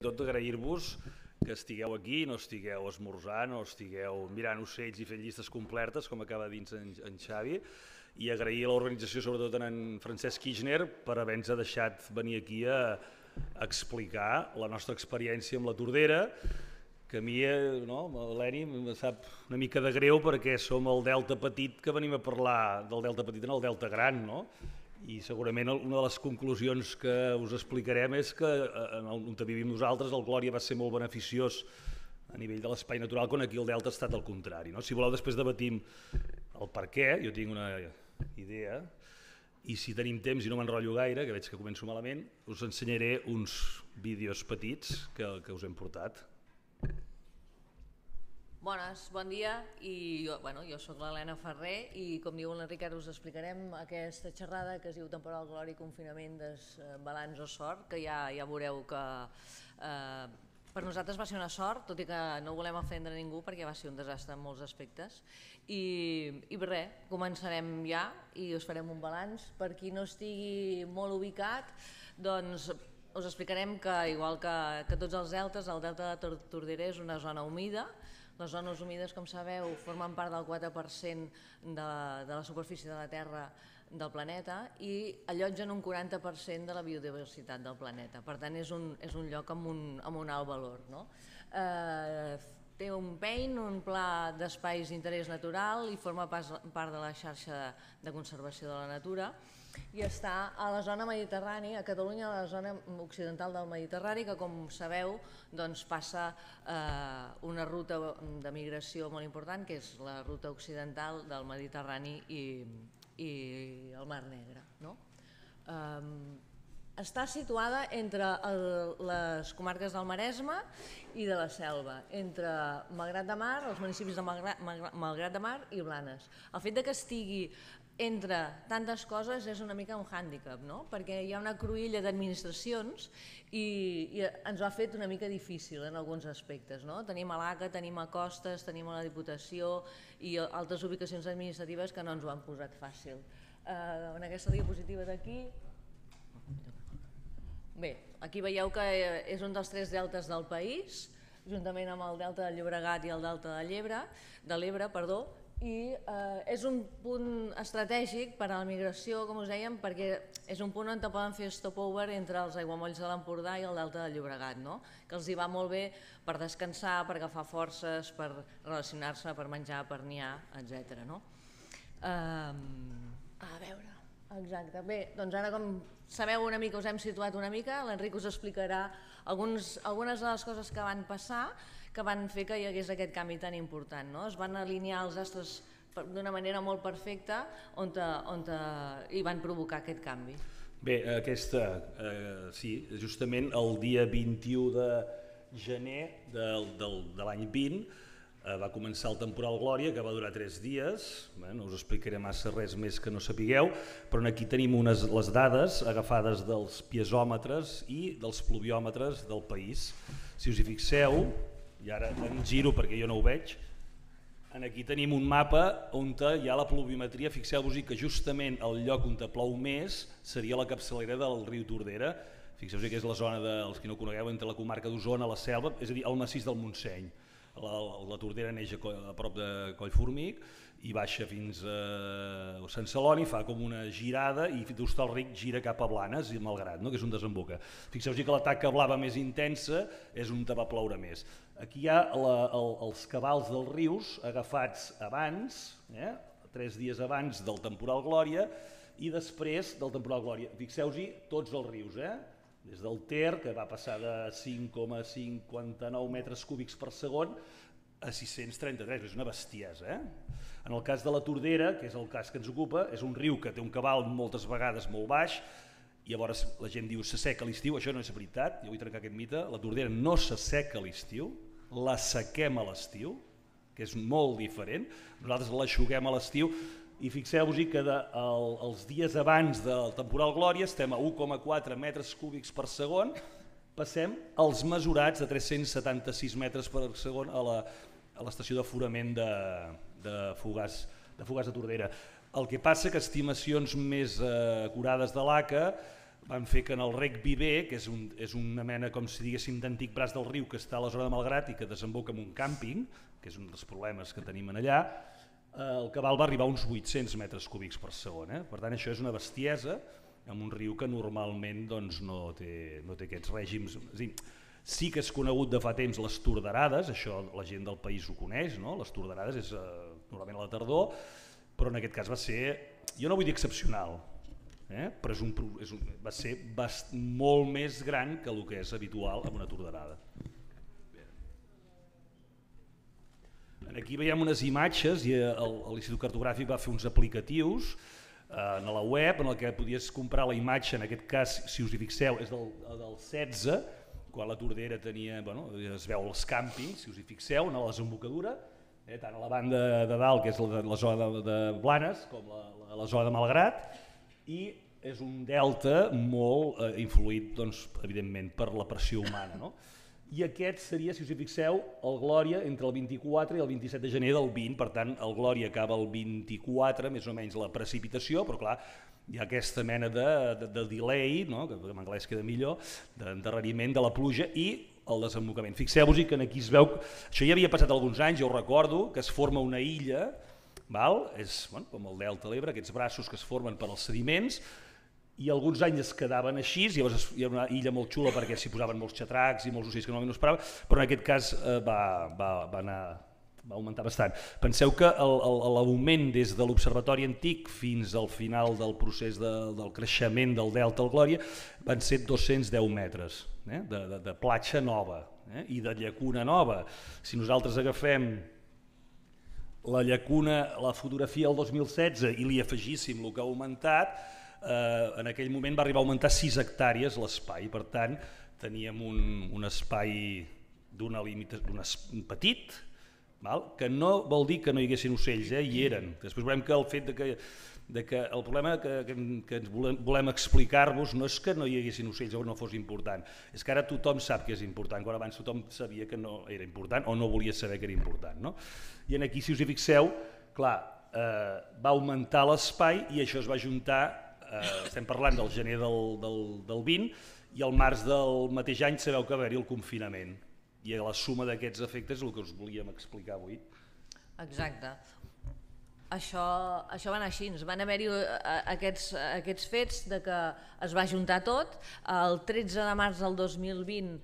Tot agrair-vos que estigueu aquí, no estigueu esmorzant, no estigueu mirant ocells i fent llistes completes, com acaba dins en, en Xavi, i agrair a l'organització, sobretot en, en Francesc Kirchner, per haver-nos deixat venir aquí a, a explicar la nostra experiència amb la Tordera, que a mi, eh, no, l'Eni, em sap una mica de greu perquè som el delta petit que venim a parlar del delta petit en el delta gran, no? I segurament una de les conclusions que us explicarem és que eh, en el, on vivim nosaltres el Glòria va ser molt beneficiós a nivell de l'espai natural, quan aquí el Delta ha estat el contrari. No? Si voleu, després debatim el per què, jo tinc una idea, i si tenim temps i no m'enrotllo gaire, que veig que començo malament, us ensenyaré uns vídeos petits que, que us hem portat. Bones, bon dia. I jo, bueno, jo sóc l'Helena Ferrer i com diu l'Enric ara us explicarem aquesta xerrada que es diu Temporal i Confinament des eh, Balanç o Sort, que ja, ja veureu que eh, per nosaltres va ser una sort, tot i que no volem ofendre ningú perquè va ser un desastre en molts aspectes. I, i res, començarem ja i us farem un balanç. Per qui no estigui molt ubicat, doncs us explicarem que, igual que, que tots els deltes, el delta de Tordera és una zona humida, les zones humides, com sabeu, formen part del 4% de, de la superfície de la Terra del planeta i allotgen un 40% de la biodiversitat del planeta. Per tant, és un, és un lloc amb un, amb un alt valor. No? Eh, té un PEIN, un pla d'espais d'interès natural i forma part de la xarxa de conservació de la natura i està a la zona mediterrània, a Catalunya, a la zona occidental del Mediterrani, que com sabeu doncs passa eh, una ruta de migració molt important, que és la ruta occidental del Mediterrani i, i el Mar Negre. No? Eh, està situada entre el, les comarques del Maresme i de la Selva, entre Malgrat de Mar, els municipis de Malgrat, Malgrat de Mar i Blanes. El fet de que estigui entre tantes coses és una mica un hàndicap, no? perquè hi ha una cruïlla d'administracions i, i ens ho ha fet una mica difícil en alguns aspectes. No? Tenim a l'ACA, tenim a Costes, tenim a la Diputació i altres ubicacions administratives que no ens ho han posat fàcil. Uh, en aquesta diapositiva d'aquí... Bé, aquí veieu que eh, és un dels tres deltes del país, juntament amb el delta del Llobregat i el delta de l'Ebre, de l'Ebre, perdó, i eh, és un punt estratègic per a la migració, com us dèiem, perquè és un punt on poden fer stopover entre els aiguamolls de l'Empordà i el Delta del Llobregat, no? que els hi va molt bé per descansar, per agafar forces, per relacionar-se, per menjar, per niar, etc. No? Um, a veure, exacte. Bé, doncs ara com sabeu una mica, us hem situat una mica, l'Enric us explicarà alguns, algunes de les coses que van passar, que van fer que hi hagués aquest canvi tan important. No? Es van alinear els astres d'una manera molt perfecta on, te, on te, hi van provocar aquest canvi. Bé, aquesta, eh, sí, justament el dia 21 de gener de, de, de l'any 20 eh, va començar el temporal Glòria, que va durar tres dies, bé, no us explicaré massa res més que no sapigueu, però aquí tenim unes, les dades agafades dels piezòmetres i dels pluviòmetres del país. Si us hi fixeu, i ara em giro perquè jo no ho veig, en aquí tenim un mapa on hi ha la pluviometria, fixeu-vos-hi que justament el lloc on plou més seria la capçalera del riu Tordera, fixeu-vos que és la zona dels de, que no conegueu, entre la comarca d'Osona, la selva, és a dir, el massís del Montseny. La, la, la Tordera neix a, a prop de Collformic i baixa fins a Sant Celoni, fa com una girada i d'Hostalric gira cap a Blanes i Malgrat, no? que és un desemboca. Fixeu-vos que l'atac que blava més intensa és un te va ploure més. Aquí hi ha la, el, els cabals dels rius agafats abans, eh? tres dies abans del temporal Glòria i després del temporal Glòria. Fixeu-vos tots els rius, eh? des del Ter, que va passar de 5,59 metres cúbics per segon, a 633, és una bestiesa, eh? En el cas de la Tordera, que és el cas que ens ocupa, és un riu que té un cabal moltes vegades molt baix, i llavors la gent diu s'asseca a l'estiu, això no és veritat, jo vull trencar aquest mite, la Tordera no s'asseca a l'estiu, la sequem a l'estiu, que és molt diferent, nosaltres l'aixuguem a l'estiu, i fixeu-vos-hi que de, el, els dies abans del temporal Glòria estem a 1,4 metres cúbics per segon, passem als mesurats de 376 metres per segon a l'estació d'aforament de, de Fogàs de, Fogàs de Tordera. El que passa que estimacions més eh, acurades de l'ACA van fer que en el rec Viver, que és, un, és una mena com si diguéssim d'antic braç del riu que està a la zona de Malgrat i que desemboca en un càmping, que és un dels problemes que tenim en allà, eh, el cabal va arribar a uns 800 metres cúbics per segon. Eh? Per tant, això és una bestiesa amb un riu que normalment doncs, no, té, no té aquests règims. És dir, sí que és conegut de fa temps les torderades, això la gent del país ho coneix, no? les torderades és eh, normalment a la tardor, però en aquest cas va ser, jo no vull dir excepcional, eh? però és un, és un, va ser bast, molt més gran que el que és habitual amb una torderada. Aquí veiem unes imatges i eh, l'Institut Cartogràfic va fer uns aplicatius eh, en la web en el que podies comprar la imatge, en aquest cas, si us hi fixeu, és del, del 16, quan la Tordera tenia, bueno, es veu els càmpings, si us hi fixeu, en la desembocadura, eh, tant a la banda de dalt, que és la, la zona de Blanes, com la, la, la zona de Malgrat, i és un delta molt eh, influït, doncs, evidentment, per la pressió humana. No? I aquest seria, si us hi fixeu, el Glòria entre el 24 i el 27 de gener del 20, per tant, el Glòria acaba el 24, més o menys la precipitació, però clar, hi ha aquesta mena de, de, de delay, no? que en anglès queda millor, d'endarreriment de la pluja, i el desembocament. Fixeu-vos-hi que aquí es veu... Això ja havia passat alguns anys, jo ho recordo, que es forma una illa, val? és bueno, com el delta de l'Ebre, aquests braços que es formen per als sediments, i alguns anys es quedaven així, llavors hi era una illa molt xula perquè s'hi posaven molts xatracs i molts ocells que no es paraven, però en aquest cas eh, va, va, va anar va augmentar bastant. Penseu que l'augment des de l'Observatori Antic fins al final del procés de, del creixement del Delta al Glòria van ser 210 metres eh? de, de, de platja nova eh? i de llacuna nova. Si nosaltres agafem la llacuna, la fotografia del 2016 i li afegíssim el que ha augmentat, eh, en aquell moment va arribar a augmentar 6 hectàrees l'espai, per tant teníem un, un espai d'un petit val? que no vol dir que no hi haguessin ocells, eh? hi eren. Després veurem que el fet de que, de que el problema que, que, que ens volem, volem explicar-vos no és que no hi haguessin ocells o no fos important, és que ara tothom sap que és important, quan abans tothom sabia que no era important o no volia saber que era important. No? I en aquí, si us hi fixeu, clar, eh, va augmentar l'espai i això es va juntar, eh, estem parlant del gener del, del, del 20, i al març del mateix any sabeu que va haver-hi el confinament, i la suma d'aquests efectes és el que us volíem explicar avui. Exacte això, això va anar així, van haver-hi eh, aquests, aquests fets de que es va juntar tot, el 13 de març del 2020 eh,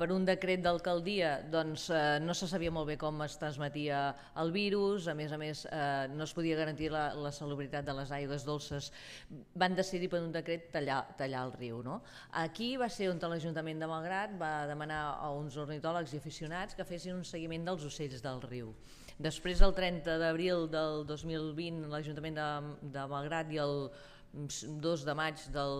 per un decret d'alcaldia doncs, eh, no se sabia molt bé com es transmetia el virus, a més a més eh, no es podia garantir la, la salubritat de les aigües dolces, van decidir per un decret tallar, tallar el riu. No? Aquí va ser on l'Ajuntament de Malgrat va demanar a uns ornitòlegs i aficionats que fessin un seguiment dels ocells del riu. Després, el 30 d'abril del 2020, l'Ajuntament de, de Malgrat i el 2 de maig del,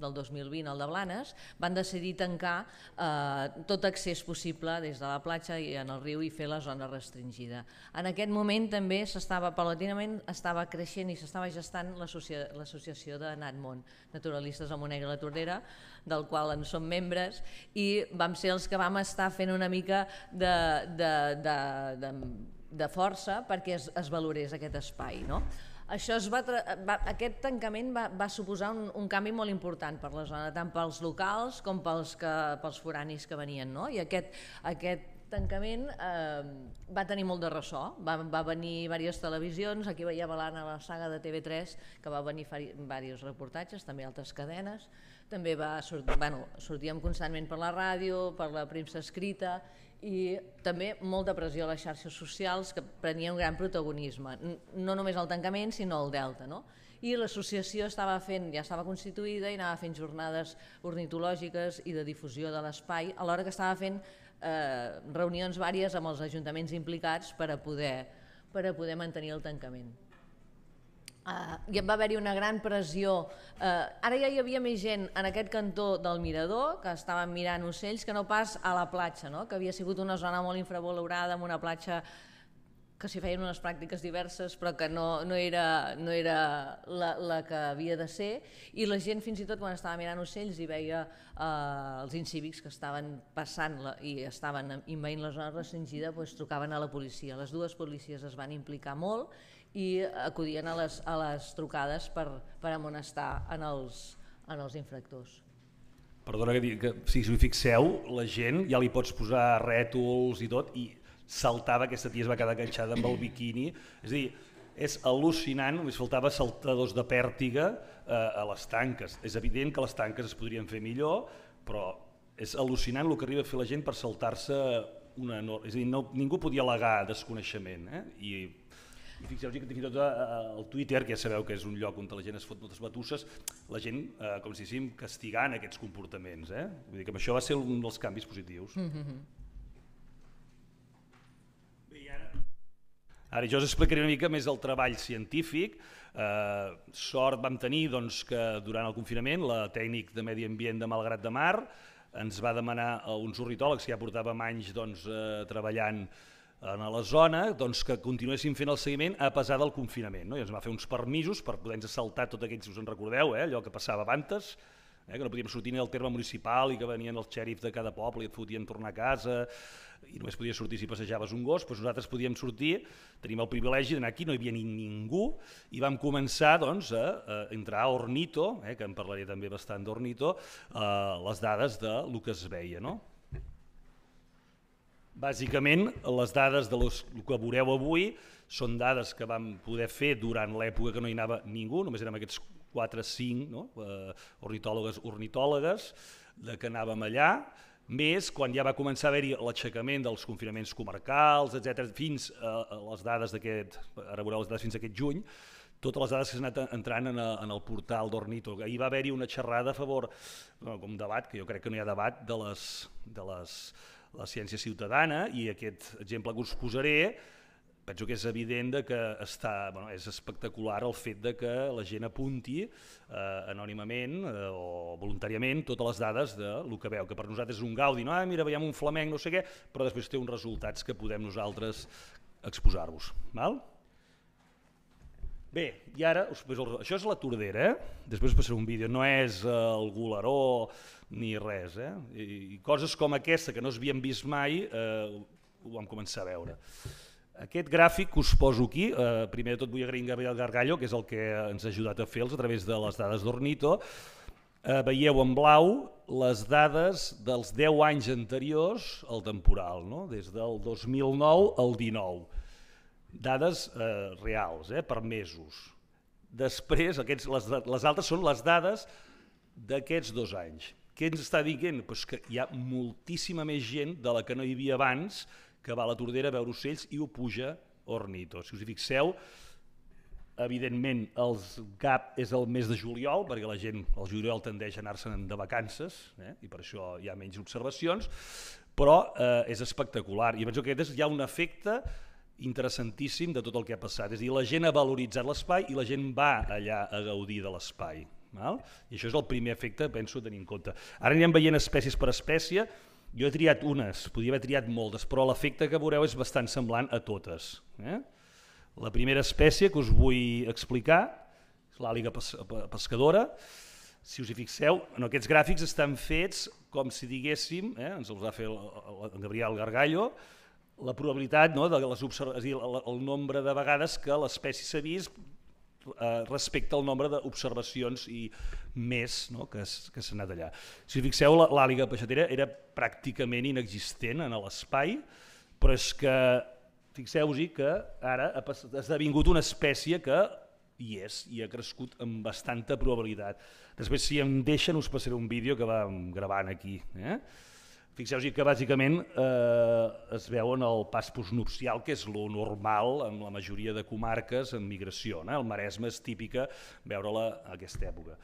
del 2020, el de Blanes, van decidir tancar eh, tot accés possible des de la platja i en el riu i fer la zona restringida. En aquest moment també s'estava, palatinament estava creixent i s'estava gestant l'associació de Natmont, Naturalistes al Monegre i la Tordera, del qual en som membres, i vam ser els que vam estar fent una mica de, de, de, de de força perquè es, es valorés aquest espai. No? Això es va, va, aquest tancament va, va suposar un, un canvi molt important per la zona, tant pels locals com pels, que, pels foranis que venien. No? I aquest, aquest tancament eh, va tenir molt de ressò, va, va venir diverses televisions, aquí veiem l'Anna la saga de TV3, que va venir diversos reportatges, també altres cadenes, també va sortir, bueno, sortíem constantment per la ràdio, per la premsa escrita i també molta pressió a les xarxes socials que prenia un gran protagonisme, no només el tancament sinó el Delta. No? I l'associació estava fent, ja estava constituïda i anava fent jornades ornitològiques i de difusió de l'espai, alhora que estava fent eh, reunions vàries amb els ajuntaments implicats per a poder, per a poder mantenir el tancament. Uh, I em va haver-hi una gran pressió. Uh, ara ja hi havia més gent en aquest cantó del Mirador, que estaven mirant ocells, que no pas a la platja, no? que havia sigut una zona molt infravalorada, amb una platja que s'hi feien unes pràctiques diverses però que no, no era, no era la, la que havia de ser i la gent fins i tot quan estava mirant ocells i veia eh, els incívics que estaven passant la, i estaven invadint la zona restringida doncs, trucaven a la policia. Les dues policies es van implicar molt i acudien a les, a les trucades per, per amonestar en els, en els infractors. Perdona que, que si us fixeu, la gent ja li pots posar rètols i tot i saltava, aquesta tia es va quedar enganxada amb el biquini, és a dir, és al·lucinant, només faltava saltadors de pèrtiga eh, a les tanques. És evident que les tanques es podrien fer millor, però és al·lucinant el que arriba a fer la gent per saltar-se una... És a dir, no, ningú podia al·legar desconeixement, eh? i i fixeu que fins i tot eh, eh, el Twitter, que ja sabeu que és un lloc on la gent es fot moltes batusses, la gent, eh, com si diguéssim, castigant aquests comportaments. Eh? Vull dir que això va ser un dels canvis positius. Mm -hmm. Bé, ara... ara jo us explicaré una mica més el treball científic. Eh, sort vam tenir doncs, que durant el confinament la tècnic de Medi Ambient de Malgrat de Mar ens va demanar a uns ornitòlegs que ja portàvem anys doncs, eh, treballant en la zona doncs, que continuessin fent el seguiment a pesar del confinament. No? I ens va fer uns permisos per poder-nos assaltar tot aquells, si us en recordeu, eh? allò que passava abans, eh? que no podíem sortir ni del terme municipal i que venien els xèrifs de cada poble i et fotien tornar a casa i només podies sortir si passejaves un gos, doncs nosaltres podíem sortir, tenim el privilegi d'anar aquí, no hi havia ni ningú, i vam començar doncs, a, a entrar a Ornito, eh, que en parlaré també bastant d'Ornito, eh, les dades de lo que es veia. No? Bàsicament, les dades de los, que veureu avui són dades que vam poder fer durant l'època que no hi anava ningú, només érem aquests 4 o 5 no? eh, ornitòlogues, ornitòlegues, de que anàvem allà, més quan ja va començar a haver-hi l'aixecament dels confinaments comarcals, etc fins eh, a les dades d'aquest, ara veureu les dades fins a aquest juny, totes les dades que s'han anat entrant en, a, en el portal d'Ornito. Ahir va haver-hi una xerrada a favor, com un debat, que jo crec que no hi ha debat, de les, de les la ciència ciutadana i aquest exemple que us posaré penso que és evident de que està, bueno, és espectacular el fet de que la gent apunti eh, anònimament eh, o voluntàriament totes les dades de lo que veu, que per nosaltres és un gaudi, no? ah, mira, veiem un flamenc, no sé què, però després té uns resultats que podem nosaltres exposar-vos. Val? Bé, i ara us poso el... Això és la Tordera, eh? després us passaré un vídeo, no és eh, el Golaró ni res. Eh? I, I coses com aquesta que no es havien vist mai eh, ho vam començar a veure. Aquest gràfic que us poso aquí, eh, primer de tot vull agrair a Gabriel Gargallo, que és el que ens ha ajudat a fer-los a través de les dades d'Ornito. Eh, veieu en blau les dades dels 10 anys anteriors al temporal, no? des del 2009 al 19 dades eh, reals, eh, per mesos. Després, aquests, les, les altres són les dades d'aquests dos anys. Què ens està dient? Pues que hi ha moltíssima més gent de la que no hi havia abans que va a la Tordera a veure ocells i ho puja ornito. Si us hi fixeu, evidentment el GAP és el mes de juliol, perquè la gent al juliol tendeix a anar-se'n de vacances, eh? i per això hi ha menys observacions, però eh, és espectacular. I penso que aquest és, hi ha un efecte interessantíssim de tot el que ha passat. És a dir, la gent ha valoritzat l'espai i la gent va allà a gaudir de l'espai. Val? I això és el primer efecte, penso, tenir en compte. Ara anirem veient espècies per espècie. Jo he triat unes, podria haver triat moltes, però l'efecte que veureu és bastant semblant a totes. Eh? La primera espècie que us vull explicar és l'àliga pescadora. Si us hi fixeu, en aquests gràfics estan fets com si diguéssim, eh, ens els va fer el Gabriel Gargallo, la probabilitat no, de les observ... és dir, el, el nombre de vegades que l'espècie s'ha vist eh, respecte al nombre d'observacions i més no, que, que s'ha anat allà. Si fixeu, l'àliga peixatera era pràcticament inexistent en l'espai, però és que fixeu-vos-hi que ara ha, passat, ha esdevingut una espècie que hi és i ha crescut amb bastanta probabilitat. Després, si em deixen, us passaré un vídeo que vam gravant aquí. Eh? Fixeu-vos que bàsicament eh, es veuen el pas postnupcial, que és lo normal en la majoria de comarques en migració. No? Eh? El Maresme és típica veure-la a aquesta època.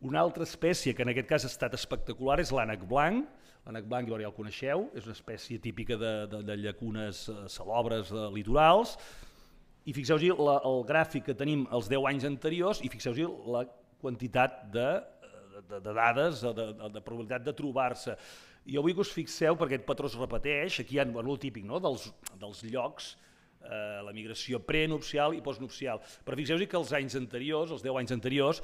Una altra espècie que en aquest cas ha estat espectacular és l'ànec blanc. L'ànec blanc, ja el coneixeu, és una espècie típica de, de, de llacunes eh, salobres de eh, litorals. I fixeu-vos el gràfic que tenim els 10 anys anteriors i fixeu-vos la quantitat de, de, de dades, de, de, de probabilitat de trobar-se jo vull que us fixeu, perquè aquest patró es repeteix, aquí hi ha bueno, el típic no? dels, dels llocs, eh, la migració prenupcial i postnupcial. Però fixeu-vos que els anys anteriors, els 10 anys anteriors,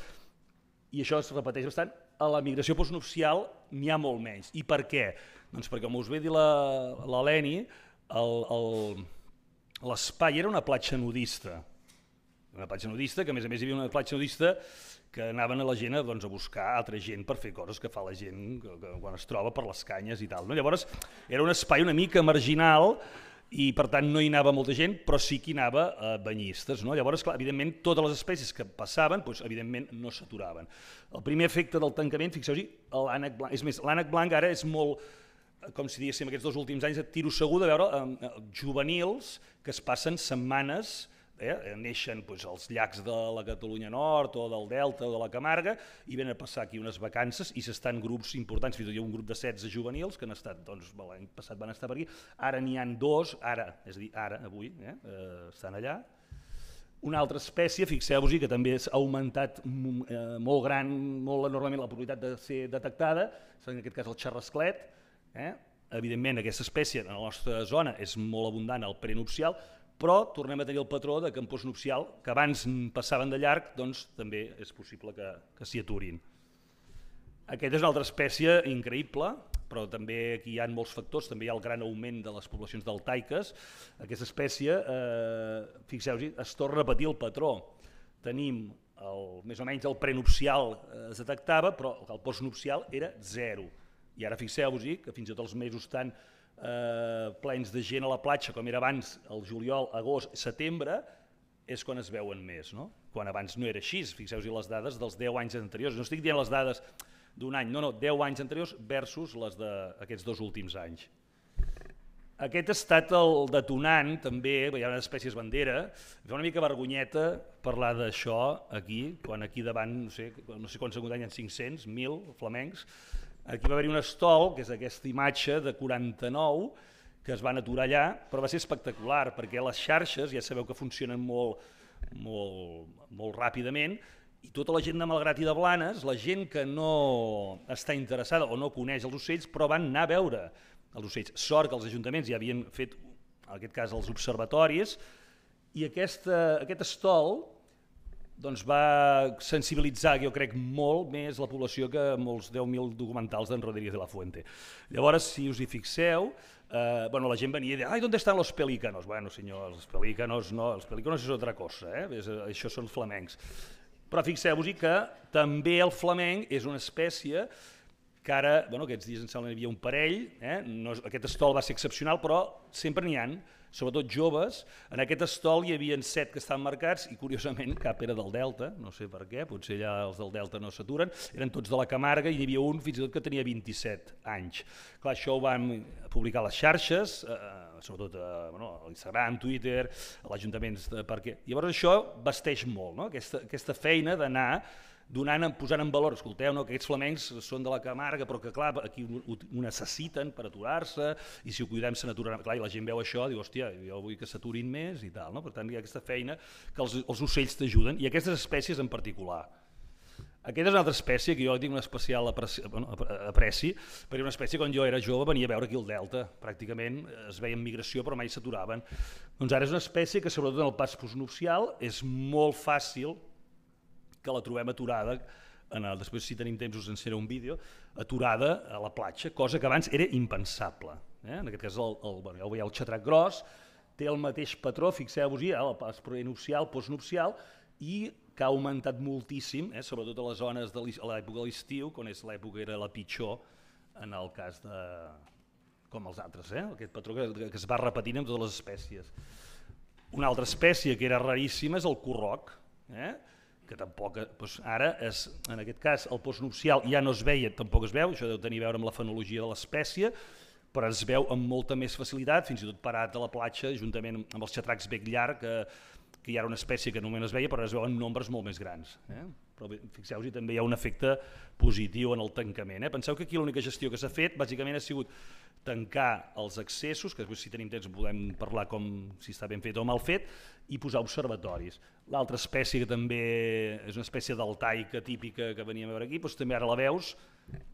i això es repeteix bastant, a la migració postnupcial n'hi ha molt menys. I per què? Doncs perquè, com us ve dir l'Eleni, l'espai era una platja nudista, una platja nudista, que a més a més hi havia una platja nudista que anaven a la gent a, doncs, a buscar altra gent per fer coses que fa la gent quan es troba per les canyes i tal. No? Llavors era un espai una mica marginal i per tant no hi anava molta gent, però sí que hi anava eh, banyistes. No? Llavors, clar, evidentment, totes les espècies que passaven, doncs, evidentment, no s'aturaven. El primer efecte del tancament, fixeu-hi, l'ànec blanc. És més, l'ànec blanc ara és molt, eh, com si diguéssim, aquests dos últims anys, et tiro segur de veure eh, eh juvenils que es passen setmanes eh, neixen doncs, els llacs de la Catalunya Nord o del Delta o de la Camarga i venen a passar aquí unes vacances i s'estan grups importants, fins i tot hi ha un grup de 16 juvenils que han estat, doncs, l'any passat van estar per aquí, ara n'hi han dos, ara, és a dir, ara, avui, eh, eh, estan allà, una altra espècie, fixeu-vos-hi, que també ha augmentat mm, eh, molt gran, molt enormement la probabilitat de ser detectada, en aquest cas el xarrasclet, eh? evidentment aquesta espècie en la nostra zona és molt abundant al prenupcial, però tornem a tenir el patró de campos nupcial, que abans passaven de llarg, doncs també és possible que, que s'hi aturin. Aquesta és una altra espècie increïble, però també aquí hi ha molts factors, també hi ha el gran augment de les poblacions deltaiques. Aquesta espècie, eh, fixeu-vos, es torna a repetir el patró. Tenim el, més o menys el prenupcial eh, es detectava, però el postnupcial era zero. I ara fixeu-vos que fins i tot els mesos tan eh, plens de gent a la platja, com era abans, el juliol, agost, setembre, és quan es veuen més, no? Quan abans no era així, fixeu-vos les dades dels 10 anys anteriors, no estic dient les dades d'un any, no, no, 10 anys anteriors versus les d'aquests dos últims anys. Aquest ha estat el detonant, també, hi ha una espècies bandera, fa una mica vergonyeta parlar d'això aquí, quan aquí davant, no sé, no sé quants segons d'any, 500, 1.000 flamencs, Aquí va haver-hi un estol, que és aquesta imatge de 49, que es van aturar allà, però va ser espectacular, perquè les xarxes, ja sabeu que funcionen molt, molt, molt ràpidament, i tota la gent de Malgrat i de Blanes, la gent que no està interessada o no coneix els ocells, però van anar a veure els ocells. Sort que els ajuntaments ja havien fet, en aquest cas, els observatoris, i aquesta, aquest estol doncs va sensibilitzar, jo crec, molt més la població que molts 10.000 documentals d'en Rodríguez de la Fuente. Llavors, si us hi fixeu, eh, bueno, la gent venia i deia, ai, d'on estan los pelícanos? Bueno, senyor, els pelícanos no, els pelícanos és altra cosa, eh? És, això són flamencs. Però fixeu-vos-hi que també el flamenc és una espècie que ara, bueno, aquests dies en sala hi havia un parell, eh? no, aquest estol va ser excepcional, però sempre n'hi han, sobretot joves. En aquest estol hi havia set que estan marcats i, curiosament, cap era del Delta, no sé per què, potser ja els del Delta no s'aturen, eren tots de la Camarga i hi havia un fins i tot que tenia 27 anys. Clar, això ho vam publicar a les xarxes, eh, eh sobretot a, eh, bueno, a Instagram, Twitter, a l'Ajuntament, perquè... Llavors això vesteix molt, no? aquesta, aquesta feina d'anar donant, posant en valor, escolteu, no, que aquests flamencs són de la Camarga, però que clar, aquí ho, ho necessiten per aturar-se, i si ho cuidem se n'aturaran. Clar, i la gent veu això, diu, hòstia, jo vull que s'aturin més i tal, no? Per tant, hi ha aquesta feina que els, els ocells t'ajuden, i aquestes espècies en particular. Aquesta és una altra espècie que jo tinc una especial apreci, bueno, apreci, perquè una espècie quan jo era jove venia a veure aquí el delta, pràcticament es veia en migració però mai s'aturaven. Doncs ara és una espècie que sobretot en el pas postnupcial és molt fàcil que la trobem aturada en el, després si tenim temps us ensenyaré un vídeo, aturada a la platja, cosa que abans era impensable. Eh? En aquest cas, el, el, bueno, ja ho veieu, el xatrac gros, té el mateix patró, fixeu-vos-hi, eh? el pas prenupcial, postnupcial, i que ha augmentat moltíssim, eh? sobretot a les zones de l'època de l'estiu, quan és l'època era la pitjor en el cas de... com els altres, eh? aquest patró que, que es va repetint en totes les espècies. Una altra espècie que era raríssima és el corroc, eh? que tampoc, eh, doncs ara, és, en aquest cas, el postnupcial ja no es veia, tampoc es veu, això deu tenir a veure amb la fenologia de l'espècie, però es veu amb molta més facilitat, fins i tot parat a la platja, juntament amb els xatracs bec llarg, que, que hi era una espècie que només es veia, però es veuen en nombres molt més grans. Eh? Però fixeu-vos-hi, també hi ha un efecte positiu en el tancament. Eh? Penseu que aquí l'única gestió que s'ha fet, bàsicament, ha sigut tancar els accessos, que si tenim temps podem parlar com si està ben fet o mal fet, i posar observatoris. L'altra espècie que també és una espècie d'altaica típica que veníem a veure aquí, doncs també ara la veus,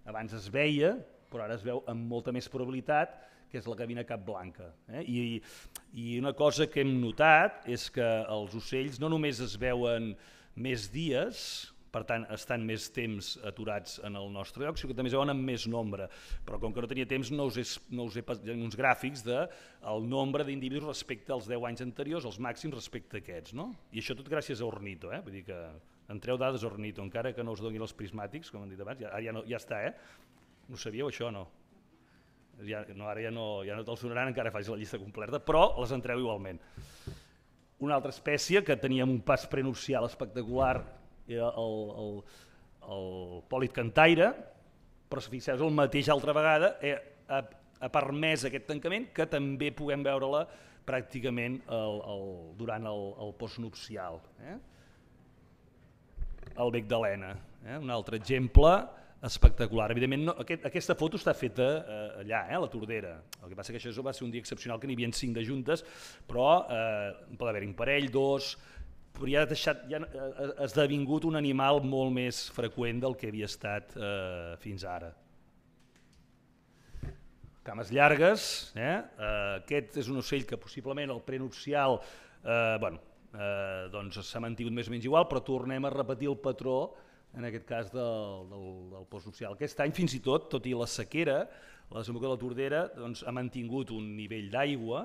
abans es veia, però ara es veu amb molta més probabilitat, que és la gavina cap blanca. Eh? I, I una cosa que hem notat és que els ocells no només es veuen més dies, per tant estan més temps aturats en el nostre lloc, sinó que també es veuen amb més nombre, però com que no tenia temps no us he, no us he passat uns gràfics del de nombre d'individus respecte als 10 anys anteriors, els màxims respecte a aquests, no? I això tot gràcies a Ornito, eh? vull dir que entreu dades a Ornito, encara que no us donin els prismàtics, com hem dit abans, ja, ah, ja, no, ja està, eh? No sabíeu això no? Ja, no ara ja no, ja no te'ls donaran encara faig la llista completa, però les entreu igualment una altra espècie que teníem un pas prenupcial espectacular era el, el, el Pòlit Cantaire, però si fixeu el mateix altra vegada, eh, ha, ha permès aquest tancament que també puguem veure-la pràcticament el, el, durant el, el postnupcial. Eh? El bec d'Helena, eh? un altre exemple espectacular. Evidentment, no, aquest, aquesta foto està feta eh, allà, eh, a la Tordera. El que passa que això va ser un dia excepcional que n'hi havia cinc de juntes, però eh, pot haver-hi un parell, dos, però ja ha, deixat, ja ha esdevingut un animal molt més freqüent del que havia estat eh, fins ara. Cames llargues, eh? Eh, aquest és un ocell que possiblement el prenupcial eh, bueno, eh, doncs s'ha mantingut més o menys igual, però tornem a repetir el patró en aquest cas del, del, del postnupcial. Aquest any fins i tot, tot i la sequera, la desembocada de la Tordera doncs, ha mantingut un nivell d'aigua,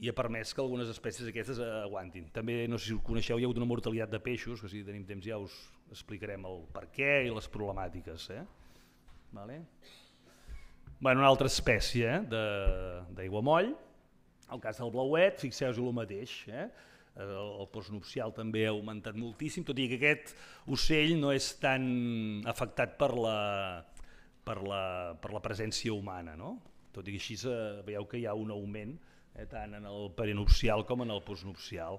i ha permès que algunes espècies aquestes eh, aguantin. També, no sé si ho coneixeu, hi ha hagut una mortalitat de peixos, que si tenim temps ja us explicarem el per què i les problemàtiques. Eh? Vale? Bueno, una altra espècie eh? d'aigua moll, el cas del blauet, fixeu-vos el mateix. Eh? El, el postnupcial també ha augmentat moltíssim, tot i que aquest ocell no és tan afectat per la, per la, per la presència humana. No? Tot i que així eh, veieu que hi ha un augment eh, tant en el perinupcial com en el postnupcial.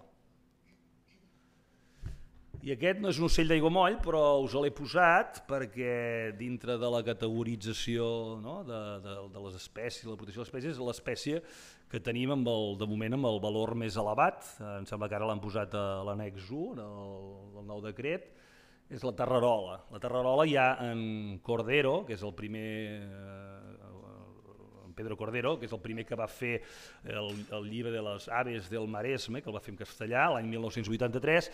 I aquest no és un ocell d'aigua moll, però us l'he posat perquè dintre de la categorització no, de, de, de les espècies, la protecció de les espècies, és l'espècie que tenim amb el, de moment amb el valor més elevat, eh, em sembla que ara l'han posat a l'annex 1, del nou decret, és la terrarola. La terrarola hi ha en Cordero, que és el primer eh, Pedro Cordero, que és el primer que va fer el, el llibre de les aves del Maresme, que el va fer en castellà l'any 1983,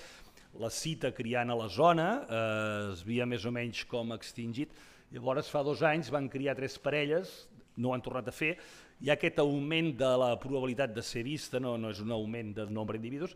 la cita criant a la zona eh, es via més o menys com extingit, llavors fa dos anys van criar tres parelles, no ho han tornat a fer, i aquest augment de la probabilitat de ser vista no, no és un augment del nombre d'individus,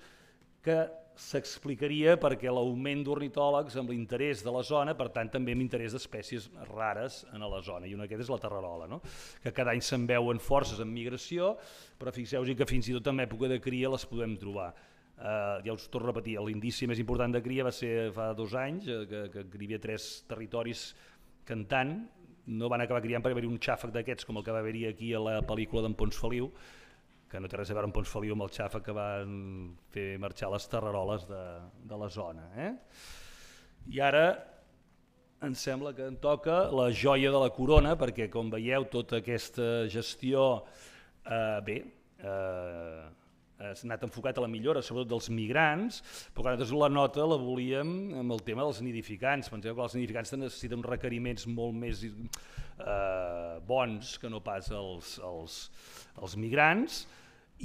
que s'explicaria perquè l'augment d'ornitòlegs amb l'interès de la zona, per tant també amb interès d'espècies rares en la zona, i una d'aquestes és la terrarola, no? que cada any se'n veuen forces en migració, però fixeu-vos que fins i tot en època de cria les podem trobar. Uh, ja us torno a repetir, l'indici més important de cria va ser fa dos anys, eh, que, que crivia tres territoris cantant, no van acabar criant perquè va haver un xàfec d'aquests com el que va haver-hi aquí a la pel·lícula d'en Pons Feliu, que no té res a veure amb Pons Feliu amb el Xafa que van fer marxar les terreroles de, de la zona. Eh? I ara em sembla que en toca la joia de la corona, perquè com veieu tota aquesta gestió, eh, bé, eh, Eh, has anat enfocat a la millora, sobretot dels migrants, però nosaltres la nota la volíem amb el tema dels nidificants. Penseu que els nidificants necessiten uns requeriments molt més eh, bons que no pas els, els, els migrants,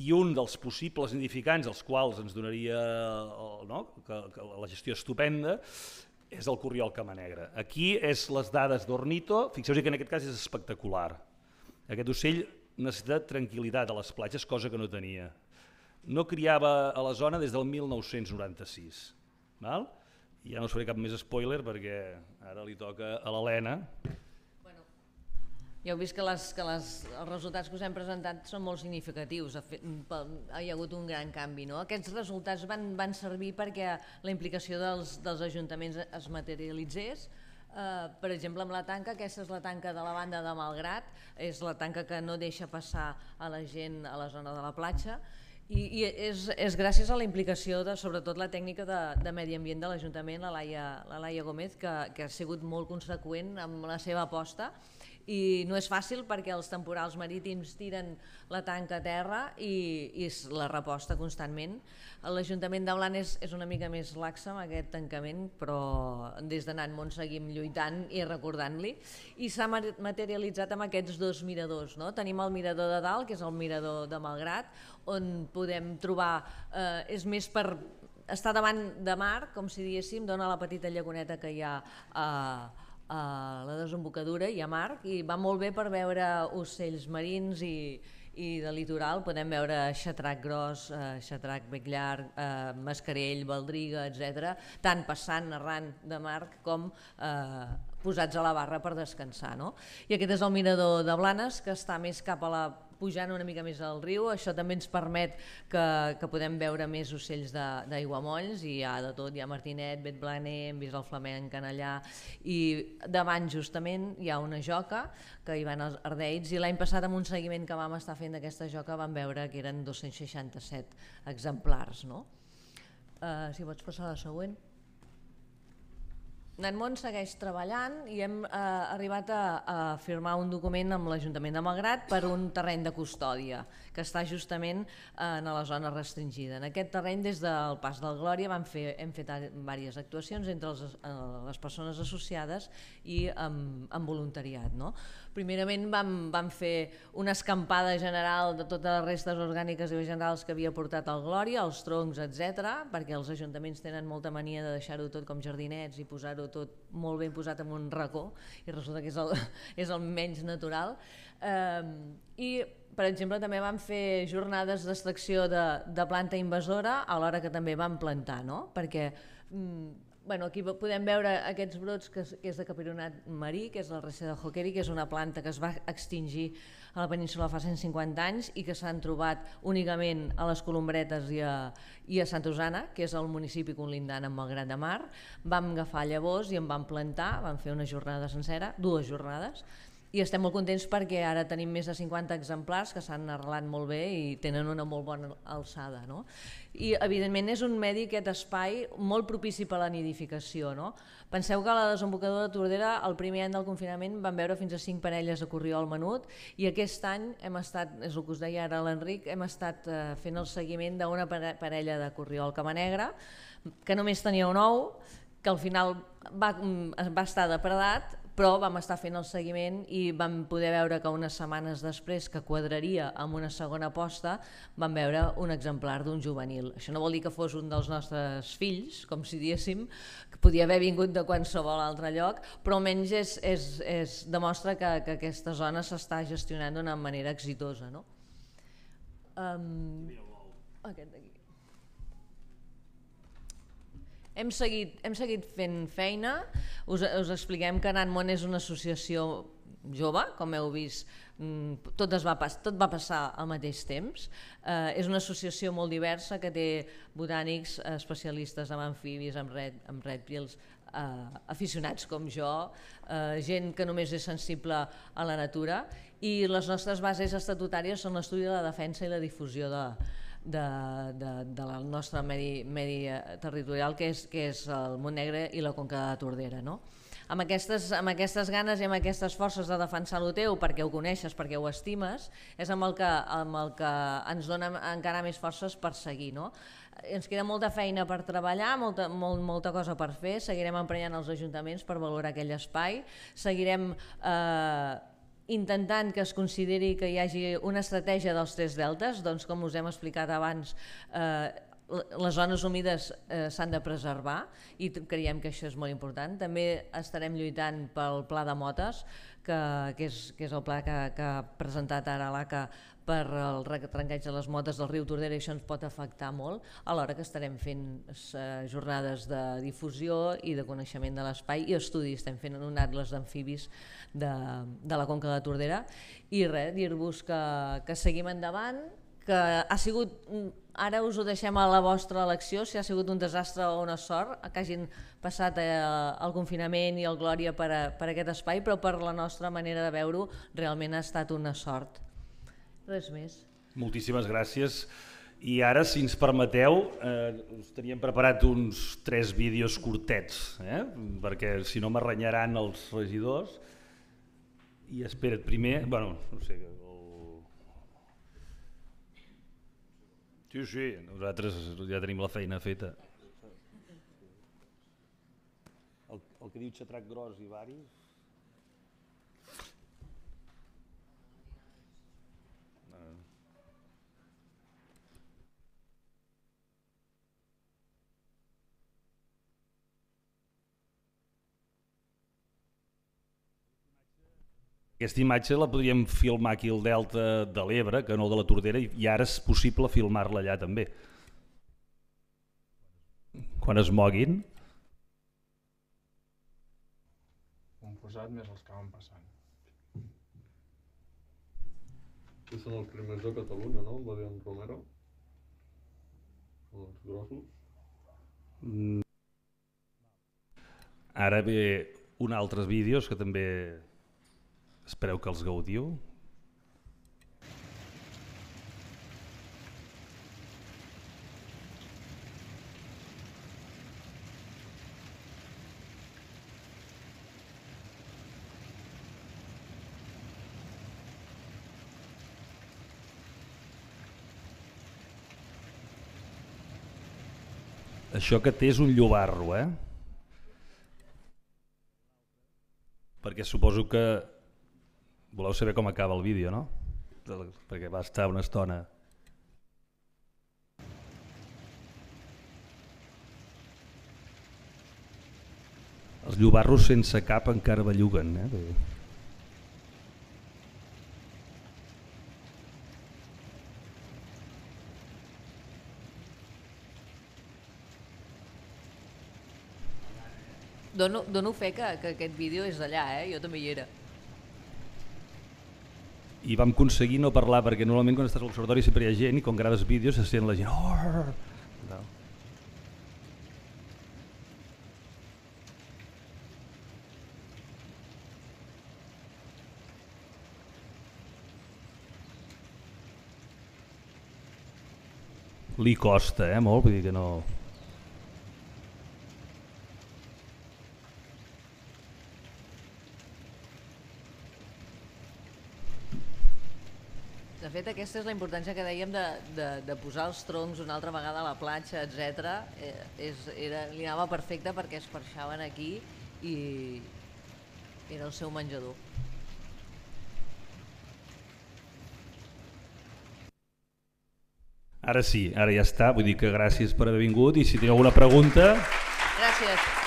i un dels possibles nidificants, els quals ens donaria eh, no, que, que la gestió estupenda, és el Corriol Camanegra. Aquí és les dades d'Ornito, fixeu-vos que en aquest cas és espectacular. Aquest ocell necessita tranquil·litat a les platges, cosa que no tenia no criava a la zona des del 1996. Val? I ja no us faré cap més spoiler perquè ara li toca a l'Helena. Bueno, ja heu vist que, les, que les, els resultats que us hem presentat són molt significatius. Ha, hi ha hagut un gran canvi. No? Aquests resultats van, van servir perquè la implicació dels, dels ajuntaments es materialitzés, Uh, per exemple, amb la tanca, aquesta és la tanca de la banda de Malgrat, és la tanca que no deixa passar a la gent a la zona de la platja, i, i és, és gràcies a la implicació de, sobretot, la tècnica de, de Medi Ambient de l'Ajuntament, la Laia, la Laia Gómez, que, que ha sigut molt conseqüent amb la seva aposta i no és fàcil perquè els temporals marítims tiren la tanca a terra i, i és la reposta constantment. L'Ajuntament de Blanes és una mica més laxa amb aquest tancament, però des de Nanmont seguim lluitant i recordant-li. I s'ha materialitzat amb aquests dos miradors. No? Tenim el mirador de dalt, que és el mirador de Malgrat, on podem trobar, eh, és més per estar davant de mar, com si diguéssim, dona la petita llaguneta que hi ha eh, a la desembocadura i a Marc i va molt bé per veure ocells marins i, i de litoral podem veure xatrac gros, eh, xatrac bec llarg, eh, mascarell, baldriga, etc. tant passant, narrant de Marc com eh, posats a la barra per descansar. No? I aquest és el mirador de Blanes que està més cap a la pujant una mica més al riu, això també ens permet que, que podem veure més ocells d'aigua molls, i hi ha de tot, hi ha Martinet, Bet Blaner, hem vist el flamenc allà, i davant justament hi ha una joca que hi van els ardeids, i l'any passat amb un seguiment que vam estar fent d'aquesta joca vam veure que eren 267 exemplars. No? Uh, si pots passar a la següent. En Mont segueix treballant i hem eh, arribat a, a firmar un document amb l'Ajuntament de Malgrat per un terreny de custòdia que està justament eh, en la zona restringida. En aquest terreny, des del Pas del Glòria, van fer, hem fet diverses actuacions entre els, eh, les persones associades i amb, amb voluntariat. No? Primerament vam, vam fer una escampada general de totes les restes orgàniques i vegetals que havia portat el Glòria, els troncs, etc, perquè els ajuntaments tenen molta mania de deixar-ho tot com jardinets i posar-ho ho tot molt ben posat en un racó i resulta que és el, és el menys natural. Eh, I per exemple, també vam fer jornades d'extracció de, de planta invasora a l'hora que també vam plantar, no? perquè mm, Bueno, aquí podem veure aquests brots, que, que és de capironat marí, que és la reixa de hoqueri, que és una planta que es va extingir a la península fa 150 anys i que s'han trobat únicament a les Colombretes i a, i a Santa Usana, que és el municipi conlindant amb Gran de Mar. Vam agafar llavors i en vam plantar, vam fer una jornada sencera, dues jornades, i estem molt contents perquè ara tenim més de 50 exemplars que s'han arrelat molt bé i tenen una molt bona alçada. No? I evidentment és un medi aquest espai molt propici per a la nidificació. No? Penseu que a la desembocadora de Tordera el primer any del confinament van veure fins a 5 parelles de corriol menut i aquest any hem estat, és el que us deia ara l'Enric, hem estat eh, fent el seguiment d'una parella de corriol camanegra que només tenia un ou, que al final va, mm, va estar depredat però vam estar fent el seguiment i vam poder veure que unes setmanes després que quadraria amb una segona aposta vam veure un exemplar d'un juvenil. Això no vol dir que fos un dels nostres fills, com si diéssim, que podia haver vingut de qualsevol altre lloc, però almenys és, és, és, demostra que, que aquesta zona s'està gestionant d'una manera exitosa. No? Um, aquest d'aquí. Hem seguit, hem seguit fent feina. Us, us expliquem que Nanmon és una associació jove, com heu vist, mm, tot, es va, pas, tot va passar al mateix temps. Eh, és una associació molt diversa que té botànics, eh, especialistes en amfibis, en, red, en rèptils, eh, aficionats com jo, eh, gent que només és sensible a la natura i les nostres bases estatutàries són l'estudi de la defensa i la difusió de, de, de, de la nostre medi, medi eh, territorial, que és, que és el Montnegre i la Conca de Tordera. No? Amb, aquestes, amb aquestes ganes i amb aquestes forces de defensar el teu perquè ho coneixes, perquè ho estimes, és amb el que, amb el que ens dona encara més forces per seguir. No? ens queda molta feina per treballar, molta, molt, molta cosa per fer, seguirem emprenyant els ajuntaments per valorar aquell espai, seguirem eh, intentant que es consideri que hi hagi una estratègia dels tres deltes, doncs com us hem explicat abans, eh, les zones humides eh, s'han de preservar i creiem que això és molt important. També estarem lluitant pel pla de motes, que, que, és, que és el pla que, que ha presentat ara l'ACA per el trencatge de les motes del riu Tordera i això ens pot afectar molt, a l'hora que estarem fent eh, jornades de difusió i de coneixement de l'espai i estudis, estem fent un atles d'amfibis de, de la Conca de Tordera i res, dir-vos que, que seguim endavant, que ha sigut, mm, ara us ho deixem a la vostra elecció, si ha sigut un desastre o una sort, que hagin passat eh, el confinament i el Glòria per, a, per aquest espai, però per la nostra manera de veure-ho realment ha estat una sort. Res més. Moltíssimes gràcies. I ara, si ens permeteu, eh, us teníem preparat uns tres vídeos curtets, eh? perquè si no m'arranyaran els regidors. I espera't, primer... Bueno, no sé, Sí, sí, nosaltres ja tenim la feina feta. El, el que diu xatrac gros i varis... Aquesta imatge la podríem filmar aquí al delta de l'Ebre, que no de la Tordera, i ara és possible filmar-la allà també. Quan es moguin... Un posat més els que van passant. Tu són els primers de Catalunya, no? Va dir en Romero. Els grossos. Mm. Ara ve un altres vídeos que també Espereu que els gaudiu. Això que té és un llobarro, eh? Perquè suposo que Voleu saber com acaba el vídeo, no? Perquè va estar una estona Els llobarros sense cap encara belluguen. Eh? Dono, dono fe que, que aquest vídeo és allà, eh? jo també hi era i vam aconseguir no parlar, perquè normalment quan estàs al observatori sempre hi ha gent i quan graves vídeos se sent la gent... Oh! No. Li costa, eh, molt, vull dir que no... fet, aquesta és la importància que dèiem de, de, de posar els troncs una altra vegada a la platja, etc. Eh, és, era, li anava perfecte perquè es perxaven aquí i era el seu menjador. Ara sí, ara ja està. Vull dir que gràcies per haver vingut i si teniu alguna pregunta... Gràcies.